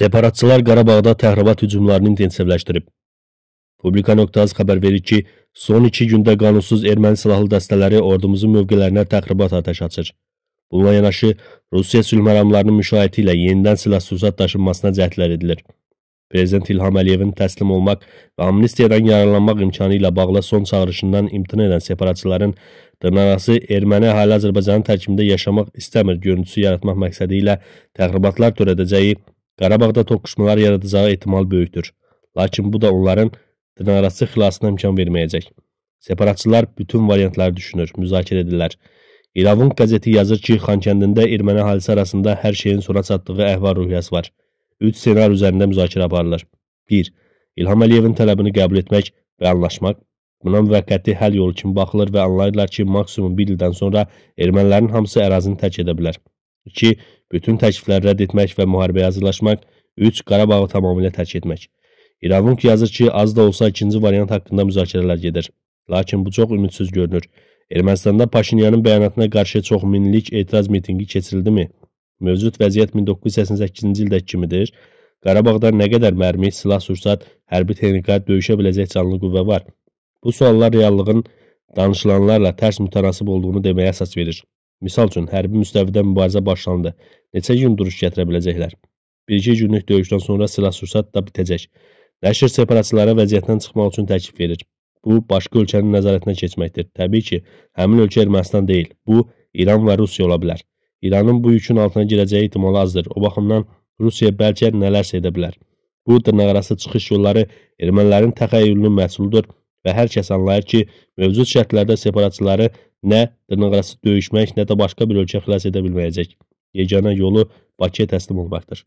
Separatçılar Qarabağda təhribat hücumlarını intensivləşdirib. Publika.az xəbər verir ki, son iki gündə qanunsuz erməni silahlı dəstələri ordumuzun mövqələrinə təxribat atəş açır. Bununla yanaşı, Rusiya sülh məramlarının müşayiəti ilə yenidən silah-susat daşınmasına cəhdlər edilir. Prezident İlham Əliyevin təslim olmaq və amnistiyadan yararlanmaq imkanı ilə bağlı son çağırışından imtina edən separatçıların dırnarası erməni əhali Azərbaycanın tərkibində yaşamaq istəmir görüntüsü yaratmaq məqsədi ilə təxribatlar törədəcəyi Qarabağda toqquşmalar yaradacağı ehtimal böyükdür. Lakin bu da onların dırnaqarası xilasına imkan verməyəcək. Separatçılar bütün variantları düşünür, müzakirə edirlər. İravun qəzeti yazır ki, Xankəndində erməni halisi arasında hər şeyin sura çatdığı əhvar ruhiyyəsi var. Üç senar üzərində müzakirə aparılır. 1. İlham Əliyevin tələbini qəbul etmək və anlaşmaq. Buna müvəqqəti həll yolu kimi baxılır və anlayırlar ki, maksimum bir ildən sonra ermənilərin hamısı ərazini tərk edə bilər. 2 bütün təklifləri rədd etmək və müharibəyə hazırlaşmaq, 3. Qarabağı tamamilə tərk etmək. İravunk yazır ki, az da olsa ikinci variant haqqında müzakirələr gedir. Lakin bu çox ümidsiz görünür. Ermənistanda Paşinyanın bəyanatına qarşı çox minlik etiraz mitinqi keçirildimi? Mövcud vəziyyət 1988-ci ildəki kimidir. Qarabağda nə qədər mərmi, silah sursat, hərbi texnika, döyüşə biləcək canlı qüvvə var? Bu suallar reallığın danışılanlarla tərs mütənasib olduğunu deməyə əsas verir. Misal üçün, hərbi müstəvidə mübarizə başlandı. Neçə gün duruş gətirə biləcəklər? Bir-iki günlük döyüşdən sonra silah-sursat da bitəcək. Nəşr separatçılara vəziyyətdən çıxmaq üçün təklif verir. Bu, başqa ölkənin nəzarətinə keçməkdir. Təbii ki, həmin ölkə Ermənistan deyil. Bu, İran və Rusiya ola bilər. İranın bu yükün altına girəcəyi ehtimalı azdır. O baxımdan Rusiya bəlkə nələrsə edə bilər. Bu dırnaqarası çıxış yolları ermənilərin təxəyyülünün məhsuludur və hər kəs anlayır ki, mövcud şərtlərdə separatçıları nə dırnaqarası döyüşmək, nə də başqa bir ölkə xilas edə bilməyəcək. Yeganə yolu Bakıya təslim olmaqdır.